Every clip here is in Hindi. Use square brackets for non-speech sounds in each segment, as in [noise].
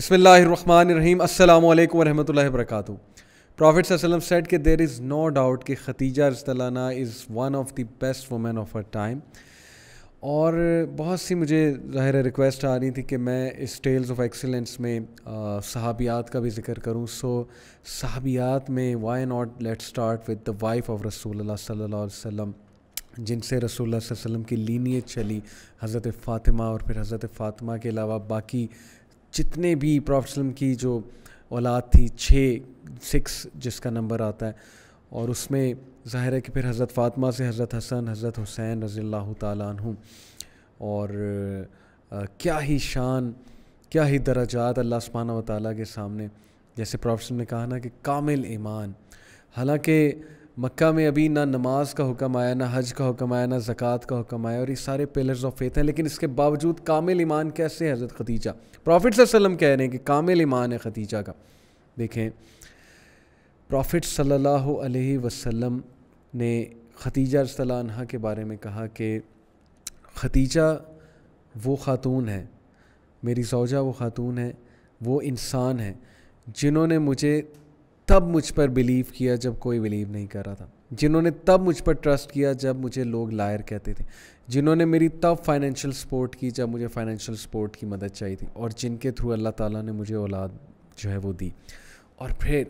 बसमीम अल्लाम वरहमल वर्क प्रॉफिट वसलम सेट के देर इज़ नो डाउट कि खतीजा रसलाना is one of the best women of her time और बहुत सी मुझे ज़ाहिर रिक्वेस्ट आ रही थी कि मैं इस टेल्स ऑफ एक्सीलेंस में सहाबियात का भी जिक्र करूँ सो सहाबियात में why not let start with the wife of Rasool सल्लम जिनसे रसूल वसम की लीनियत चली हज़रत फ़ातिमा और फिर हज़रत फ़ातिमा के अलावा बाकी जितने भी प्रॉफिट की जो औलाद थी छः सिक्स जिसका नंबर आता है और उसमें ज़ाहिर है कि फिर हज़रत फ़ातमा से हज़रत हसन हज़रत हुसैन रज़ी तु और आ, क्या ही शान क्या ही दर्जात अल्लाह सुबहाना वाली के सामने जैसे प्रॉफेसर ने कहा ना कि कामिल ईमान हालांकि मक्का में अभी ना नमाज का हुक्म आया ना हज का हुक्म आया ना ज़क़़त का हुक्म आया और ये सारे पिलर्स ऑफ फेथ हैं लेकिन इसके बावजूद कामिल ईमान कैसे है हज़रत खतीजा प्रॉफिट वसल्लम कह रहे हैं कि कामिल ईमान है खतीजा का देखें प्रॉफिट सल्लल्लाहु अलैहि वसल्लम ने खतीजा रसलानहा के बारे में कहा कि खतीजा वो ख़ातून है मेरी सौजा वो ख़ातून है वो इंसान है जिन्होंने मुझे तब मुझ पर बिलीव किया जब कोई बिलीव नहीं कर रहा था जिन्होंने तब मुझ पर ट्रस्ट किया जब मुझे लोग लायर कहते थे जिन्होंने मेरी तब फाइनेंशियल सपोर्ट की जब मुझे फाइनेंशियल सपोर्ट की मदद चाहिए थी और जिनके थ्रू अल्लाह ताला ने मुझे औलाद जो है वो दी और फिर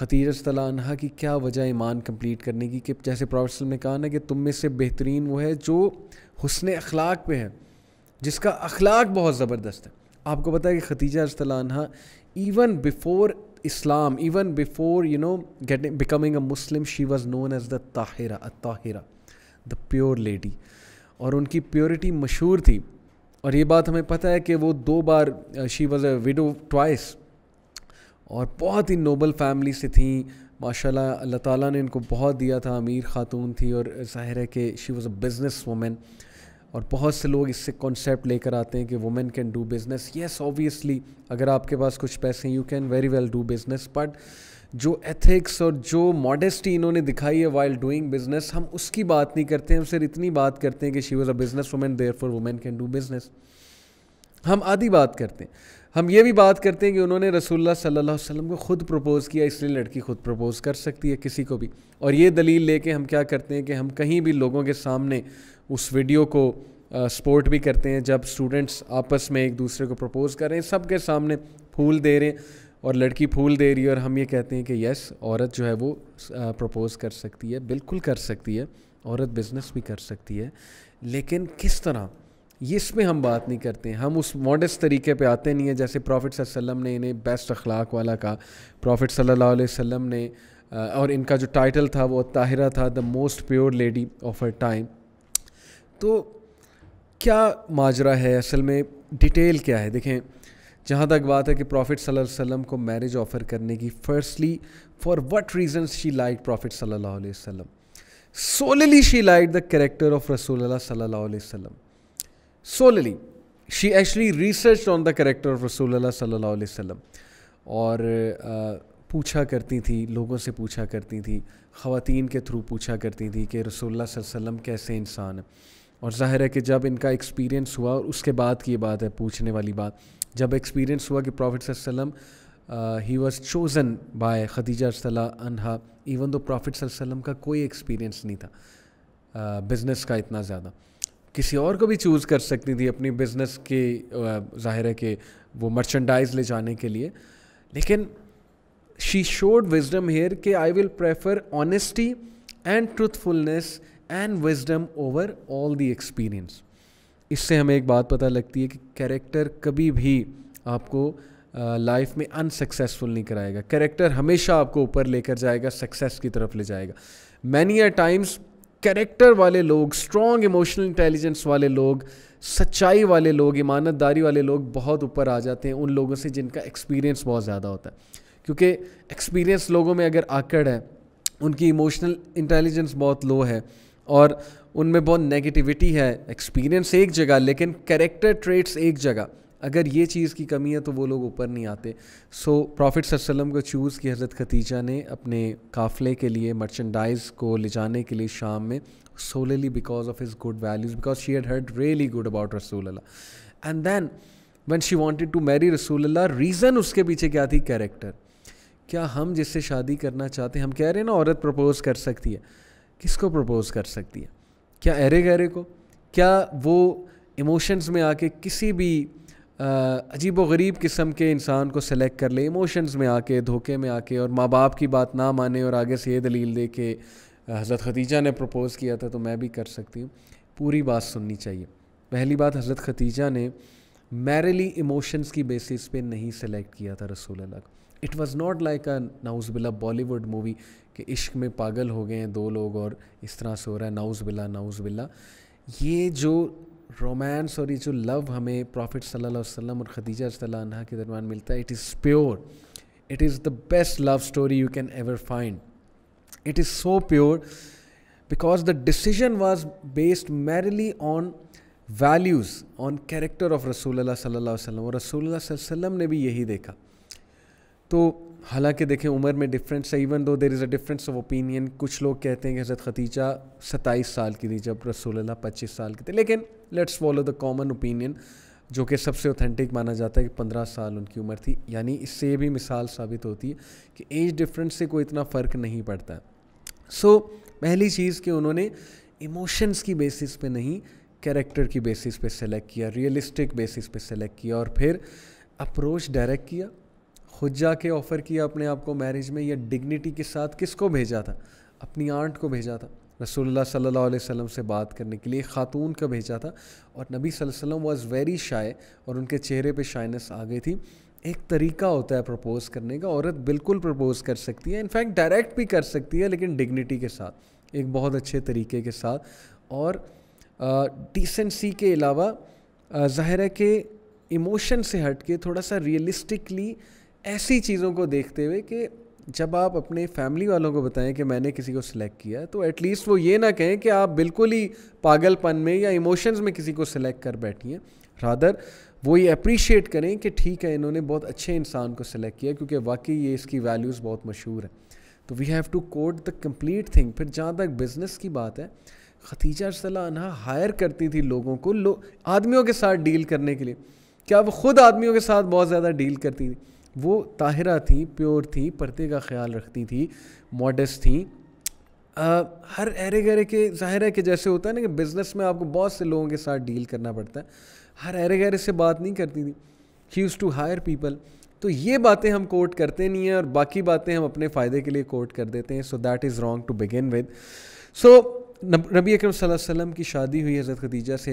खतीजा की क्या वजह ईमान कंप्लीट करने की कि जैसे प्रोफेसर में कहा ना कि तुम में से बेहतरीन वो है जो हसन अखलाक पे है जिसका अखलाक बहुत ज़बरदस्त है आपको पता है कि खतीजा अस्तला even before Islam even before you know, getting becoming a Muslim, she was known as the Tahira, a Tahira, the pure lady. और उनकी प्योरिटी मशहूर थी और ये बात हमें पता है कि वो दो बार she was a widow twice और बहुत ही नोबल फैमिली से थी माशाल्लाह अल्लाह ताला ने इनको बहुत दिया था अमीर ख़ातून थी और ज़ाहिर है कि she was a business woman और बहुत से लोग इससे कॉन्सेप्ट लेकर आते हैं कि women can do business yes obviously अगर आपके पास कुछ पैसे हैं you can very well do business but जो एथिक्स और जो मॉडेस्टी इन्होंने दिखाई है वाइल डूइंग बिज़नेस हम उसकी बात नहीं करते हम सिर्फ इतनी बात करते हैं कि she was a business woman therefore women can do business हम आधी बात करते हैं हम ये भी बात करते हैं कि उन्होंने रसूलुल्लाह सल्लल्लाहु अलैहि वसल्लम को ख़ुद प्रपोज़ किया इसलिए लड़की ख़ुद प्रपोज़ कर सकती है किसी को भी और ये दलील लेके हम क्या करते हैं कि हम कहीं भी लोगों के सामने उस वीडियो को सपोर्ट भी करते हैं जब स्टूडेंट्स आपस में एक दूसरे को प्रपोज़ कर रहे हैं सबके सामने फूल दे रहे हैं और लड़की फूल दे रही है और हम ये कहते हैं कि यस औरत जो है वो प्रपोज़ कर सकती है बिल्कुल कर सकती है औरत बिज़नेस भी कर सकती है लेकिन किस तरह ये इसमें हम बात नहीं करते हैं हम उस मॉडस्ट तरीके पे आते नहीं हैं जैसे प्रॉफिट वसल्लम ने इन्हें बेस्ट अखलाक वाला कहा प्रॉफिट सल्लल्लाहु अलैहि वसल्लम ने और इनका जो टाइटल था वो ताहिरा था the most pure lady of a time तो क्या माजरा है असल में डिटेल क्या है देखें जहाँ तक बात है कि प्रॉफिट वसल्लम को मैरिज ऑफ़र करने की firstly for what reason she like prophet सल्लल्लाहु अलैहि वसल्लम solely she like the character of Rasool सल्लल्लाहु अलैहि वसल्लम solely she actually research on the character of Rasool सल्लल्लाहु अलैहि वसल्लम और आ, पूछा करती थी लोगों से पूछा करती थी ख़वातीन के थ्रू पूछा करती थी कि रसोल्ला वसम कैसे इंसान है और जाहिर है कि जब इनका एक्सपीरियंस हुआ और उसके बाद की बात है पूछने वाली बात जब एक्सपीरियंस हुआ कि प्रॉफिट वसल्लम he was chosen by Khadija अनहा इवन दो प्रॉफिट वसल्लम का कोई एक्सपीरियंस नहीं था बिज़नेस uh, का इतना ज़्यादा किसी और को भी चूज़ कर सकती थी अपनी बिज़नेस के ज़ाहिर है कि वो मर्चेंडाइज ले जाने के लिए लेकिन शी शोड विजडम हेयर कि I will prefer honesty and truthfulness and wisdom over all the experience इससे हमें एक बात पता लगती है कि कैरेक्टर कभी भी आपको लाइफ में अनसक्सेसफुल नहीं कराएगा कैरेक्टर हमेशा आपको ऊपर लेकर जाएगा सक्सेस की तरफ ले जाएगा मैनी अ टाइम्स कैरेक्टर वाले लोग स्ट्रॉन्ग इमोशनल इंटेलिजेंस वाले लोग सच्चाई वाले लोग ईमानतदारी वाले लोग बहुत ऊपर आ जाते हैं उन लोगों से जिनका एक्सपीरियंस बहुत ज़्यादा होता है क्योंकि एक्सपीरियंस लोगों में अगर आकड़ है उनकी इमोशनल इंटेलिजेंस बहुत लो है और उनमें बहुत नेगेटिविटी है एक्सपीरियंस एक जगह लेकिन करेक्टर ट्रेट्स एक जगह अगर ये चीज़ की कमी है तो वो लोग ऊपर नहीं आते सो प्रॉफिट सल्लम को चूज़ की हज़रत खतीजा ने अपने काफ़िले के लिए मर्चेंडाइज को ले जाने के लिए शाम में solely because of his good values because she had heard really good about Rasool and then when she wanted to marry Rasool reason उसके पीछे क्या थी कैरेक्टर क्या हम जिससे शादी करना चाहते हैं हम कह रहे हैं ना औरत प्रपोज़ कर सकती है किसको प्रपोज कर सकती है क्या एरे गहरे को क्या वो इमोशंस में आके किसी भी अजीब व गरीब किस्म के इंसान को सिलेक्ट कर ले इमोशंस में आके धोखे में आके और माँ बाप की बात ना माने और आगे से ये दलील दे के हज़रत खतीजा ने प्रपोज़ किया था तो मैं भी कर सकती हूँ पूरी बात सुननी चाहिए पहली बात हज़रत खतीजा ने मैरली इमोशंस की बेसिस पे नहीं सेलेक्ट किया था रसूल अलग it was not like a नाउजबिला बॉलीवुड मूवी कि इश्क में पागल हो गए हैं दो लोग और इस तरह से हो रहा है नाउज़ बिला ये जो रोमांस और ये जो लव हमें प्रॉफिट सल्लल्लाहु अलैहि वसल्लम और खदीजा सल्ला के दरमियान मिलता है it is pure it is the best love story you can ever find it is so pure because the decision was based merely on values on character of Rasool sallallahu alaihi wasallam और Rasulullah sallallahu ने भी यही देखा तो हालांकि देखें उम्र में डिफरेंस है even though there is a difference of opinion कुछ लोग कहते हैं कि हज़रत खतीजा सत्ताईस साल की थी जब रसोल्ला पच्चीस साल के थे लेकिन let's follow the common opinion जो कि सबसे ऑथेंटिक माना जाता है कि पंद्रह साल उनकी उम्र थी यानी इससे भी मिसाल साबित होती है कि एज डिफरेंस से कोई इतना फ़र्क नहीं पड़ता सो so, पहली चीज़ कि उन्होंने इमोशंस की बेसिस पे नहीं कैरेक्टर की बेसिस पे सेलेक्ट किया रियलिस्टिक बेसिस पे सेलेक्ट किया और फिर अप्रोच डायरेक्ट किया खुद जाके ऑफ़र किया अपने आप को मैरिज में या डिग्निटी के साथ किसको भेजा था अपनी आंट को भेजा था रसोल्ला सल्ला वसम से बात करने के लिए ख़ातून का भेजा था और नबी वसल्लम वाज वेरी शाय और उनके चेहरे पे शाइनस आ गई थी एक तरीका होता है प्रपोज़ करने का औरत बिल्कुल प्रपोज़ कर सकती है इनफैक्ट डायरेक्ट भी कर सकती है लेकिन डिग्निटी के साथ एक बहुत अच्छे तरीके के साथ और डिसेंसी के अलावा ज़ाहिर है कि इमोशन से हट के थोड़ा सा रियलिस्टिकली ऐसी चीज़ों को देखते हुए कि जब आप अपने फैमिली वालों को बताएं कि मैंने किसी को सिलेक्ट किया तो एटलीस्ट वो ये ना कहें कि आप बिल्कुल ही पागलपन में या इमोशंस में किसी को सिलेक्ट कर बैठी हैं रादर वो ये अप्रिशिएट करें कि ठीक है इन्होंने बहुत अच्छे इंसान को सिलेक्ट किया क्योंकि वाकई ये इसकी वैल्यूज़ बहुत मशहूर है तो we have to quote the complete thing फिर जहाँ तक बिज़नेस की बात है खतीजा सलाना हायर करती थी लोगों को लो आदमियों के साथ डील करने के लिए क्या वो ख़ुद आदमियों के साथ बहुत ज़्यादा डील करती थी वो ताहिरा थी प्योर थी पर्दे का ख्याल रखती थी मॉडस्ट थी आ, हर अहरे गहरे के जाहिर है कि जैसे होता है ना कि बिज़नेस में आपको बहुत से लोगों के साथ डील करना पड़ता है हर अहरे गहरे से बात नहीं करती थी he used to hire people तो ये बातें हम कोट करते नहीं हैं और बाकी बातें हम अपने फ़ायदे के लिए कोट कर देते हैं so that is wrong to begin with so नबी अकरम वसल्लम की शादी हुई हज़रत खदीजा से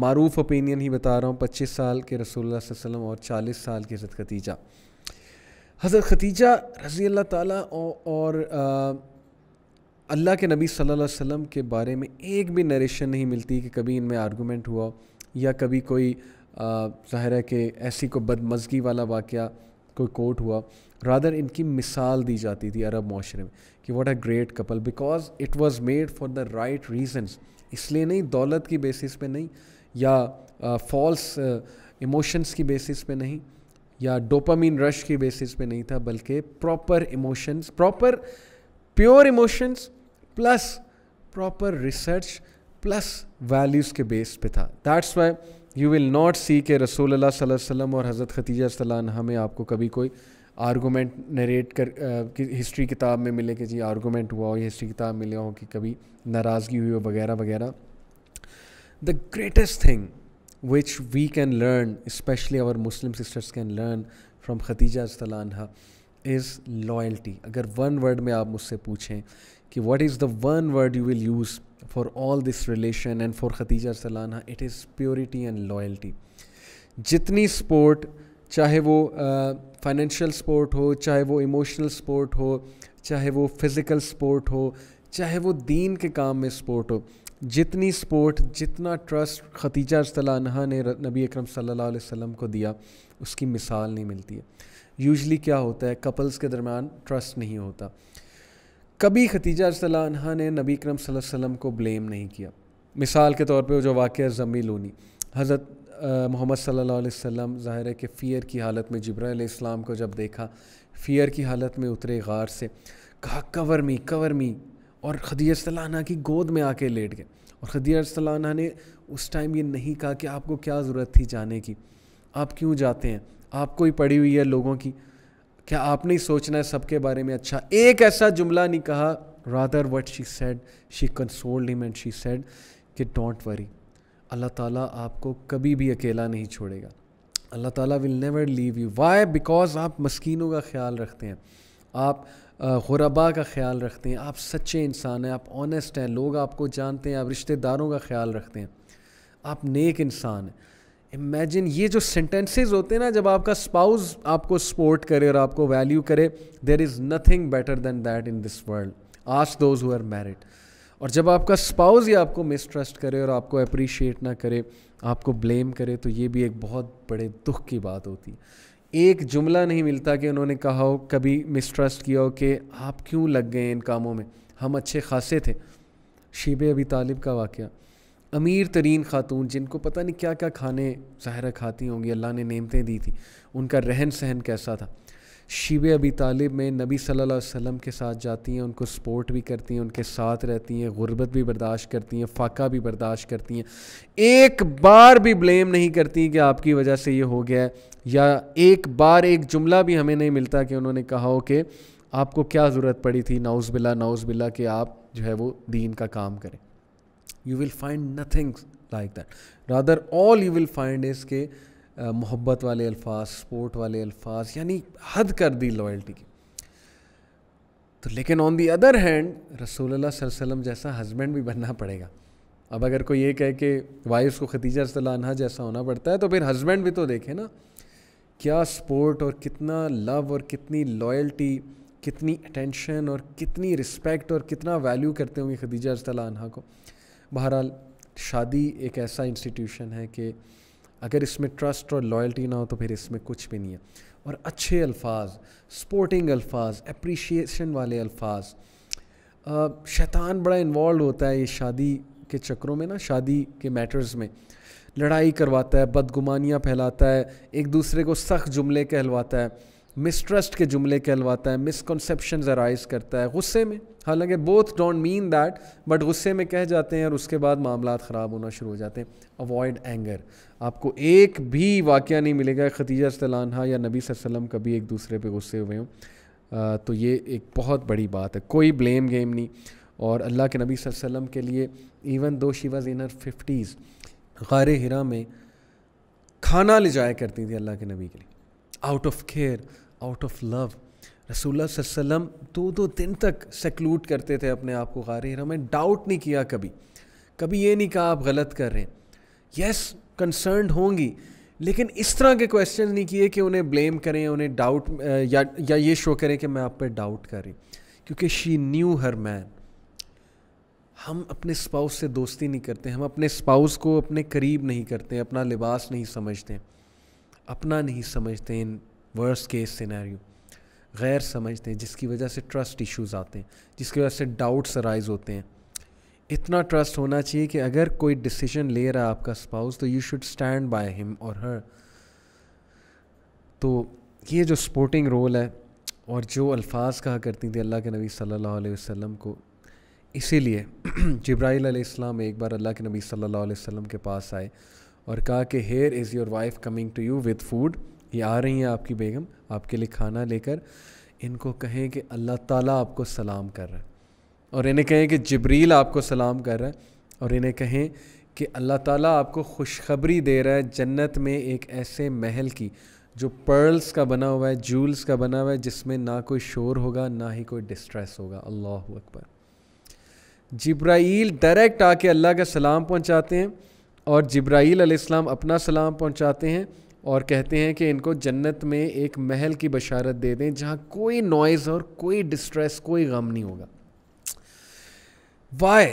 मरूफ ओपिनियन ही बता रहा हूँ पच्चीस साल के रसोल्ला वसम और चालीस साल की हज़रत खदीजा हज़रत खदीजा रज़ी अल्लाह ताली और अल्लाह के नबी सल्लल्लाहु अलैहि वसल्लम के बारे में एक भी नरेशन नहीं मिलती कि कभी इनमें आर्गूमेंट हुआ या कभी कोई ज़ाहिर है कि ऐसी कोई बदमजगी वाला वाक़ कोई कोर्ट हुआ रादर इनकी मिसाल दी जाती थी अरब माशरे में कि what a great couple because it was made for the right reasons इसलिए नहीं दौलत की बेसिस पे नहीं या फॉल्स uh, इमोशंस uh, की बेसिस पे नहीं या डोपामीन रश की बेसिस पे नहीं था बल्कि proper emotions proper pure emotions plus proper research plus values के बेस पे था that's why you will not see के रसूल सल्लल्लाहु अलैहि वसल्लम और हज़रत खतीजा सलान हमें आपको कभी कोई आर्गूमेंट नरेट कर हिस्ट्री किताब में मिले कि जी आर्गूमेंट हुआ हो या हिस्ट्री किताब मिले हो कि कभी नाराज़गी हुई हो वगैरह वगैरह the greatest thing which we can learn especially our Muslim sisters can learn from Khadija तलानहा इज़ लॉयल्टी अगर वन वर्ड में आप मुझसे पूछें कि what is the one word you will use for all this relation and for Khadija सलाना it is purity and loyalty जितनी स्पोर्ट चाहे वो uh, फाइनेंशियल सपोर्ट हो चाहे वो इमोशनल सपोर्ट हो चाहे वो फिज़िकल सपोर्ट हो चाहे वो दीन के काम में सपोर्ट हो जितनी सपोर्ट जितना ट्रस्ट खतीजा सलाना ने नबी अकरम सल्लल्लाहु अलैहि वसल्लम को दिया उसकी मिसाल नहीं मिलती है यूजली क्या होता है कपल्स के दरमियान ट्रस्ट नहीं होता कभी खतीजा सलाना ने नबी अकरम वसल्लम को ब्लेम नहीं किया मिसाल के तौर पे जो वाक़ ज़मी लोनी हज़रत मोहम्मद सल्लल्लाहु अलैहि वसल्लम ज़ाहिर है कि फ़ियर की हालत में जब्राइल इस्लाम को जब देखा फ़ियर की हालत में उतरे गार से कहा कवर मी कवर मी और खदीर सलाना की गोद में आके लेट गए और खदीर सलाना ने उस टाइम ये नहीं कहा कि आपको क्या ज़रूरत थी जाने की आप क्यों जाते हैं आपको ही पड़ी हुई है लोगों की क्या आपने ही सोचना है सबके बारे में अच्छा एक ऐसा जुमला नहीं कहा rather what she said she consoled him and she said कि डोंट वरी अल्लाह ताला आपको कभी भी अकेला नहीं छोड़ेगा अल्लाह ताला will never leave you why because आप मस्किनों का ख्याल रखते हैं आप गुरबा का ख्याल रखते हैं आप सच्चे इंसान हैं आप ऑनेस्ट हैं लोग आपको जानते हैं आप रिश्तेदारों का ख्याल रखते हैं आप नेक इंसान हैं इमेजिन ये जो सेंटेंसेज होते हैं ना जब आपका स्पाउस आपको सपोर्ट करे और आपको वैल्यू करे there is nothing better than that in this world ask those who are married और जब आपका स्पाउस ही आपको मिसट्रस्ट करे और आपको अप्रिशिएट ना करे आपको ब्लेम करे तो ये भी एक बहुत बड़े दुख की बात होती है एक जुमला नहीं मिलता कि उन्होंने कहा हो कभी मिसट्रस्ट किया हो कि आप क्यों लग गए इन कामों में हम अच्छे खासे थे शीब अभी तालिब का वाक़ अमीर तरीन खातून जिनको पता नहीं क्या क्या खाने ज़ाहरा खाती होंगी अल्लाह ने नेमतें दी थी उनका रहन सहन कैसा था शिब अबी तालिब में नबी सल्लल्लाहु अलैहि वसल्लम के साथ जाती हैं उनको सपोर्ट भी करती हैं उनके साथ रहती हैं गुर्बत भी बर्दाश्त करती हैं फ़ाका भी बर्दाश्त करती हैं एक बार भी ब्लेम नहीं करती कि आपकी वजह से ये हो गया है या एक बार एक जुमला भी हमें नहीं मिलता कि उन्होंने कहा हो कि आपको क्या ज़रूरत पड़ी थी नाउज़ बिल्ला नाउज़ बिल्ला कि आप जो है वो दीन का काम करें you will find nothing like that rather all you will find is के मोहब्बत वाले अल्फाज स्पोर्ट वाले अल्फाज यानी हद कर दी लॉयल्टी की तो लेकिन ऑन दी अदर हैंड रसूलुल्लाह वसल्लम जैसा हस्बैंड भी बनना पड़ेगा अब अगर कोई ये कहे कि वाइफ को खतीजा सलाना जैसा होना पड़ता है तो फिर हस्बैंड भी तो देखे ना क्या सपोर्ट और कितना लव और कितनी लॉयल्टी कितनी अटेंशन और कितनी रिस्पेक्ट और कितना वैल्यू करते होंगे खदीजा अजतला को बहरहाल शादी एक ऐसा इंस्टीट्यूशन है कि अगर इसमें ट्रस्ट और लॉयल्टी ना हो तो फिर इसमें कुछ भी नहीं है और अच्छे अल्फाज स्पोर्टिंग अल्फाज अप्रिशिएशन वाले अल्फाज शैतान बड़ा इन्वॉल्व होता है ये शादी के चक्रों में ना शादी के मैटर्स में लड़ाई करवाता है बदगुमानियाँ फैलाता है एक दूसरे को सख्त जुमले कहलवाता है मिसट्रस्ट के जुमले कहलवाता है मिसकनसप्शन अराइज करता है गुस्से में हालांकि both don't mean that but गुस्से में कह जाते हैं और उसके बाद मामला ख़राब होना शुरू हो जाते हैं अवॉइड एंगर आपको एक भी वाक़ नहीं मिलेगा खतीजा सलानहा या नबी वसम कभी एक दूसरे पर गुस्से हुए हों तो ये एक बहुत बड़ी बात है कोई ब्लेम गेम नहीं और अल्लाह के नबी वसम के लिए even though Shiva's inner fifties गार हिरा में खाना ले जाया करती थी अल्लाह के नबी के लिए out of care out of love Rasool वसम दो दो दिन तक सेक्लूट करते थे अपने आप को गारे हिरा में डाउट नहीं किया कभी कभी ये नहीं कहा आप गलत कर रहे हैं यस कंसर्न होंगी लेकिन इस तरह के क्वेश्चन नहीं किए कि उन्हें ब्लेम करें उन्हें डाउट या या ये शो करें कि मैं आप पर डाउट कर रही क्योंकि शी न्यू हर मैन हम अपने स्पाउस से दोस्ती नहीं करते हम अपने स्पाउस को अपने करीब नहीं करते अपना लिबास नहीं समझते अपना नहीं समझते इन वर्स्ट केस सिनेरियो गैर समझते हैं जिसकी वजह से ट्रस्ट इश्यूज आते हैं जिसकी वजह से डाउट्स अराइज होते हैं इतना ट्रस्ट होना चाहिए कि अगर कोई डिसीजन ले रहा है आपका स्पाउस तो you should stand by him और हर तो ये जो सपोर्टिंग रोल है और जो अल्फाज कहा करती थी अल्लाह के नबी सल्लल्लाहु अलैहि वसल्लम को इसीलिए [clears throat] जब्राइल अलैहिस्सलाम एक बार अल्लाह के नबी सल्लल्लाहु अलैहि वसल्लम के पास आए और कहा कि here is your wife coming to you with food ये आ रही हैं आपकी बेगम आपके लिए खाना लेकर इनको कहें कि अल्लाह ताला आपको सलाम कर रहा है और इन्हें कहें कि जबरील आपको सलाम कर रहा है और इन्हें कहें कि अल्लाह ताला आपको खुशखबरी दे रहा है जन्नत में एक ऐसे महल की जो पर्ल्स का बना हुआ है जूल्स का बना हुआ है जिसमें ना कोई शोर होगा ना ही कोई डिस्ट्रेस होगा अल्लाह अकबर जब्राइल डायरेक्ट आके अल्लाह का सलाम पहुँचाते हैं और जब्राइल अलैहिस्सलाम अपना सलाम पहुँचाते हैं और कहते हैं कि इनको जन्नत में एक महल की बशारत दे दें जहाँ कोई नॉइज़ और कोई डिस्ट्रेस कोई गम नहीं होगा why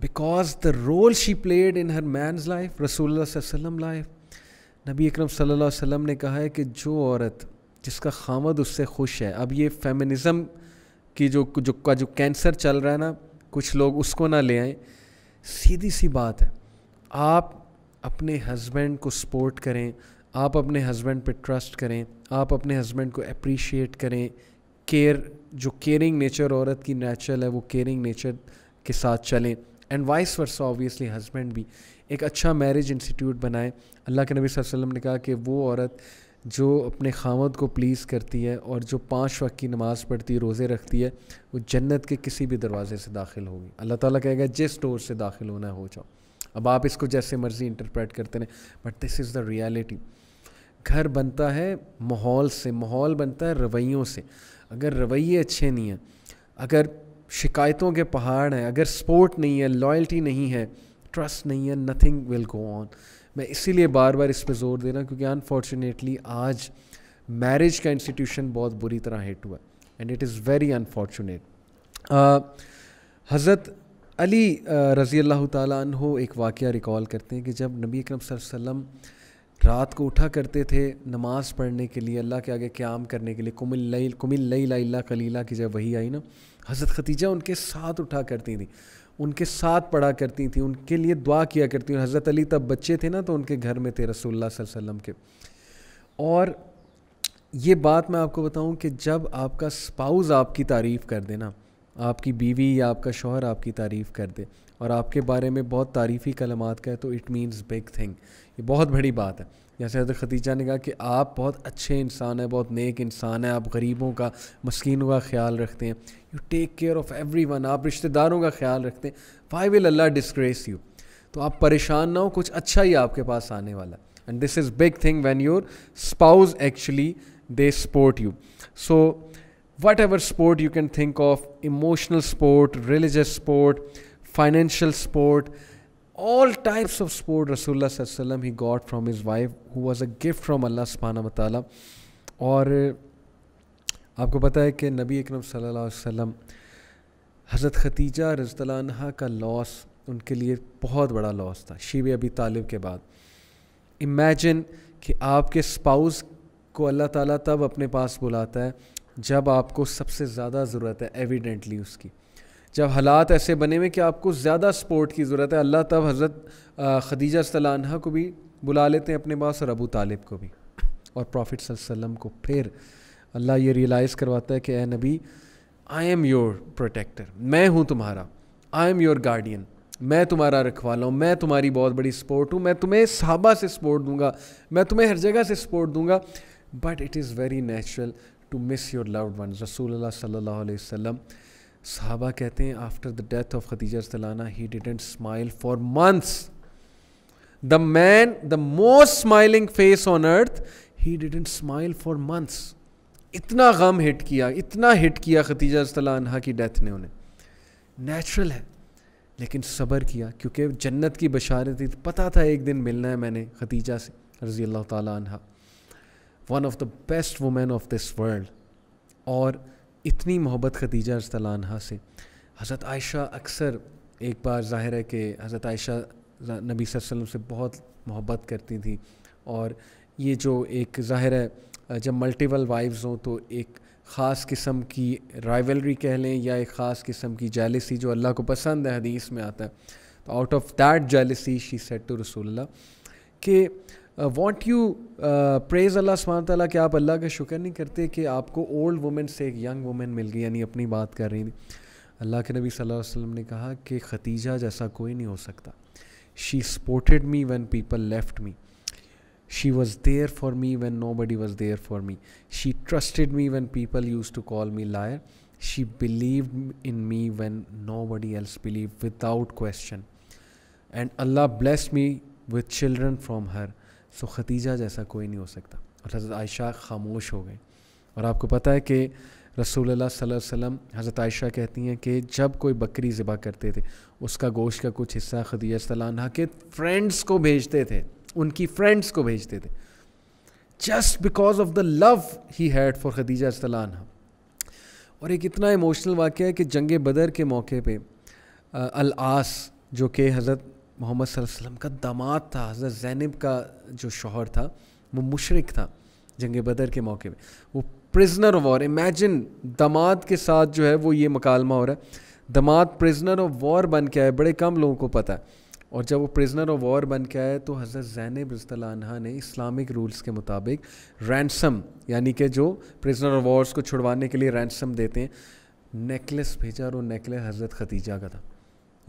because the role she played in her man's life रसूलम लाइफ नबी अक्रम सम ने कहा है कि जो औरत जिसका खामद उससे खुश है अब ये फेमिनिज़म की जो जो का जो कैंसर चल रहा है ना कुछ लोग उसको ना ले आए सीधी सी बात है आप अपने हस्बैंड को सपोर्ट करें आप अपने हस्बैंड पे ट्रस्ट करें आप अपने हस्बैंड को अप्रिशिएट करें केयर जो केयरिंग नेचर औरत की नेचुरल है वो केयरिंग नेचर के साथ चलें and vice versa obviously husband भी एक अच्छा मैरिज इंस्टीट्यूट बनाएं अल्लाह के नबी वसल्लम ने कहा कि वो औरत जो अपने खामद को प्लीज़ करती है और जो पाँच वक्त की नमाज़ पढ़ती है रोज़े रखती है वो जन्नत के किसी भी दरवाज़े से दाखिल होगी अल्लाह ताला कहेगा जिस डोर से दाखिल होना है हो जाओ अब आप इसको जैसे मर्जी इंटरप्रेट करते रहें but this is the reality घर बनता है माहौल से माहौल बनता है रवैयों से अगर रवैये अच्छे नहीं हैं अगर शिकायतों के पहाड़ हैं अगर सपोर्ट नहीं है लॉयल्टी नहीं है ट्रस्ट नहीं है नथिंग विल गो ऑन मैं इसीलिए बार बार इस पर ज़ोर दे रहा हूँ क्योंकि अनफॉर्चुनेटली आज मैरिज का इंस्टीट्यूशन बहुत बुरी तरह हिट हुआ and it is very unfortunate हज़रत अली रज़ी अल्लाह तु एक वाक़ रिकॉल करते हैं कि जब नबी अकरम वसम रात को उठा करते थे नमाज़ पढ़ने के लिए अल्लाह के आगे क्याम करने के लिए कुमिल कुमिल ला कलीला की जब वही आई ना हज़रत खतीजा उनके साथ उठा करती थी उनके साथ पढ़ा करती थी उनके लिए दुआ किया करती थी हज़रत अली तब बच्चे थे ना तो उनके घर में थे रसोल्ला वसम के और ये बात मैं आपको बताऊँ कि जब आपका स्पाउज़ आपकी तारीफ़ कर देना आपकी बीवी या आपका शोहर आपकी तारीफ़ कर दे और आपके बारे में बहुत तारीफ़ी कलमात का है तो इट मीन्स बिग थिंग ये बहुत बड़ी बात है जैसे हजरत खदीजा ने कहा कि आप बहुत अच्छे इंसान हैं बहुत नेक इंसान हैं आप गरीबों का मस्किनों का ख्याल रखते हैं you take care of every one आप रिश्तेदारों का ख्याल रखते हैं why will Allah disgrace you तो आप परेशान ना हो कुछ अच्छा ही आपके पास आने वाला and this is big thing when your spouse actually they support you so whatever support you can think of emotional support religious support financial support all types of support रसोल्लाम he got from his wife who was a gift from Allah सुबहाना मताल और आपको पता है कि नबी अकरम सल्लम हज़रत खतीजा रजतला का लॉस उनके लिए बहुत बड़ा लॉस था शिव अबी तालिब के बाद इमेजिन कि आपके स्पाउस को अल्लाह ताला तब अपने पास बुलाता है जब आपको सबसे ज़्यादा ज़रूरत है एविडेंटली उसकी जब हालात ऐसे बने हुए कि आपको ज़्यादा सपोर्ट की ज़रूरत है अल्लाह तब हज़रत खदीजा सलाना को भी बुला लेते हैं अपने पास और अबू तालिब को भी और प्रॉफिट वसल्लम को फिर अल्लाह ये रियलाइज़ करवाता है कि ए नबी आई एम योर प्रोटेक्टर मैं हूँ तुम्हारा आई एम योर गार्डियन मैं तुम्हारा रखवाला हूँ मैं तुम्हारी बहुत बड़ी सपोर्ट हूँ मैं तुम्हें साहबा से सपोर्ट दूंगा मैं तुम्हें हर जगह से सपोर्ट दूंगा but it is very natural to miss your loved one Rasool सल्लल्लाहु अलैहि वसल्लम साहबा कहते हैं after the death of Khadija सलाना he didn't smile for months the man the most smiling face on earth he didn't smile for months इतना गम हिट किया इतना हिट किया खतीजा सलाना की डेथ ने उन्हें नेचुरल है लेकिन सब्र किया क्योंकि जन्नत की बशारत थी पता था एक दिन मिलना है मैंने खतीजा से रज़ी अल्लाह तहा one of the best women of this world और इतनी मोहब्बत खदीजा अस्तलानहा से हज़रत आयशा अक्सर एक बार जाहिर है कि हज़रत आयशा नबी वसल्लम से बहुत मोहब्बत करती थी और ये जो एक जाहिर है जब मल्टीपल वाइफ्स हों तो एक ख़ास किस्म की राइवलरी कह लें या एक ख़ास किस्म की जेलिसी जो अल्लाह को पसंद है हदीस में आता है तो out of that jealousy she said to रसूल्ला के वॉन्ट यू प्रेज अल्लाह सुबह ताली कि आप अल्लाह का शुक्र नहीं करते कि आपको ओल्ड वुमेन से एक यंग वुमेन मिल गई यानी अपनी बात कर रही थी अल्लाह के नबी सल्लल्लाहु अलैहि वसल्लम ने कहा कि खतीजा जैसा कोई नहीं हो सकता she supported me when people left me she was there for me when nobody was there for me she trusted me when people used to call me liar she believe in me when nobody else believe without question and Allah bless me with children from her so Khadija जैसा कोई नहीं हो सकता और हज़रत आयशा खामोश हो गए और आपको पता है कि रसूलुल्लाह सल्लल्लाहु अलैहि वसल्लम हज़रत आयशा कहती हैं कि जब कोई बकरी ज़िबा करते थे उसका गोश्त का कुछ हिस्सा खदीजा सलाना के फ्रेंड्स को भेजते थे उनकी फ्रेंड्स को भेजते थे just because of the love he had for Khadija सलाना और एक इतना इमोशनल वाक़ है कि जंग बदर के मौके पर अलआस जो कि हज़रत मोहम्मद वसल्लम का दामाद था हज़रत ज़ैनब का जो शोहर था वो मुशरक था जंग बदर के मौके में वो प्रिजनर ऑफ वॉर इमेजिन दामाद के साथ जो है वो ये मकालमा हो रहा है दामाद प्रिजनर ऑफ वॉर बन के आए बड़े कम लोगों को पता है और जब वो प्रिजनर ऑफ वॉर बन के आए तो हज़रत ज़ैनब रज़तला ने इस्लामिक रूल्स के मुताबिक रैंसम यानी कि जो प्रिजनर ऑफ वॉर्स को छुड़वाने के लिए रैंसम देते हैं नेकलेस भेजा और वो नेकलेस हज़रत खतीजा का था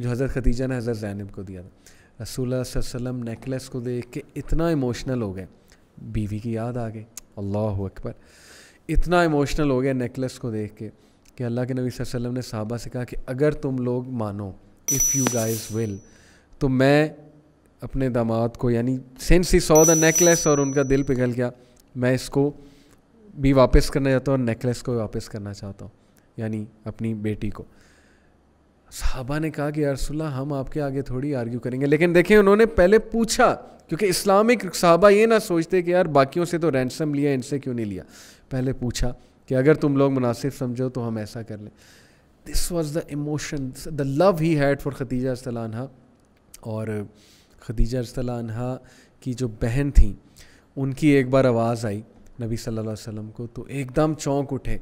जो हज़रत खदीजा ने हज़रत ज़ैनब को दिया था रसूल वसम नेकलेस को देख के इतना इमोशनल हो गए बीवी की याद आ गई अल्लाह अकबर इतना इमोशनल हो गया नेकलेस को देख के कि अल्लाह के नबी वसल्लम ने साहबा से कहा कि अगर तुम लोग मानो इफ़ यू गाइज विल तो मैं अपने दामाद को यानी सेंस ही सौ द नेकलेस और उनका दिल पिघल गया मैं इसको भी वापस करना चाहता हूँ और नेकलेस को वापस करना चाहता हूँ यानी अपनी बेटी को साहबा ने कहा कि अरसुल्ला हम आपके आगे थोड़ी आर्ग्यू करेंगे लेकिन देखें उन्होंने पहले पूछा क्योंकि इस्लामिक साहबा ये ना सोचते कि यार बाकियों से तो रैंसम लिया इनसे क्यों नहीं लिया पहले पूछा कि अगर तुम लोग मुनासिब समझो तो हम ऐसा कर लें this was the emotion the love he had for Khadija अस्तलानहा और खदीजा अस्तलानहा की जो बहन थी उनकी एक बार आवाज़ आई नबी सल्लल्लाहु अलैहि वसल्लम को तो एकदम चौंक उठे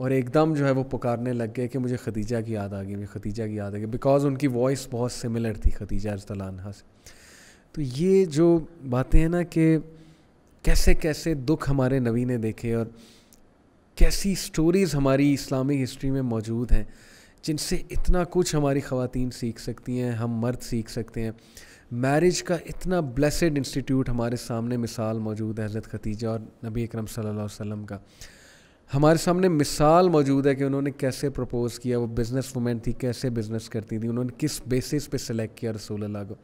और एकदम जो है वो पुकारने लग गए कि मुझे खदीजा की याद आ गई मुझे खदीजा की याद आ गई बिकॉज उनकी वॉइस बहुत सिमिलर थी खदीजा रजतलाना से तो ये जो बातें हैं ना कि कैसे कैसे दुख हमारे नबी ने देखे और कैसी स्टोरीज़ हमारी इस्लामिक हिस्ट्री में मौजूद हैं जिनसे इतना कुछ हमारी ख़वातीन सीख सकती हैं हम मर्द सीख सकते हैं मैरिज का इतना ब्लेसड इंस्टीट्यूट हमारे सामने मिसाल मौजूद है हज़रत खतीजा और नबी अक्रम सल वसम का हमारे सामने मिसाल मौजूद है कि उन्होंने कैसे प्रपोज़ किया वो बिज़नेस वुमेन थी कैसे बिज़नेस करती थी उन्होंने किस बेसिस पे सिलेक्ट किया रसूल अल्लाह को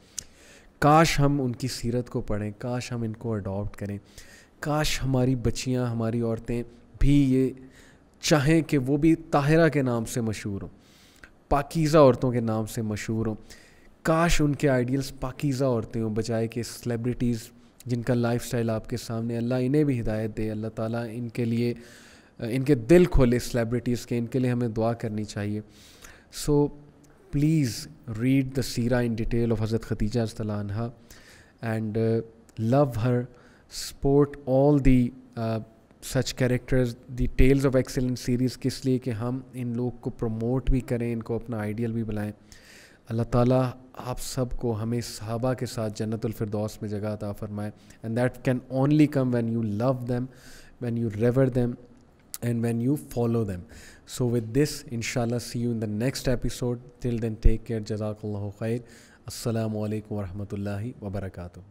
काश हम उनकी सीरत को पढ़ें काश हम इनको अडॉप्ट करें काश हमारी बच्चियाँ हमारी औरतें भी ये चाहें कि वो भी ताहिरा के नाम से मशहूर हों पाकिज़ा औरतों के नाम से मशहूर हों काश उनके आइडियल्स पाकिज़ा औरतें हों बजाय कि सेलिब्रिटीज़ जिनका लाइफ आपके सामने अल्लाह इन्हें भी हिदायत दे अल्लाह ताला इनके लिए इनके दिल खोले सेलिब्रिटीज़ के इनके लिए हमें दुआ करनी चाहिए सो प्लीज़ रीड द सीरा इन डिटेल ऑफ हज़रत खदीजा अस्तलानहा and love her support all the such characters the tales of excellent series किस लिए कि हम इन लोग को प्रमोट भी करें इनको अपना आइडियल भी बनाएं अल्लाह ताला आप सब को हमें सहाबा के साथ जन्नतफरदौस में जगह अता फ़रमाए and that can only come when you love them when you revere them and when you follow them. So, with this, inshallah, see you in the next episode. Till then, take care. Jazakallahu khair. Assalamu alaikum wa rahmatullahi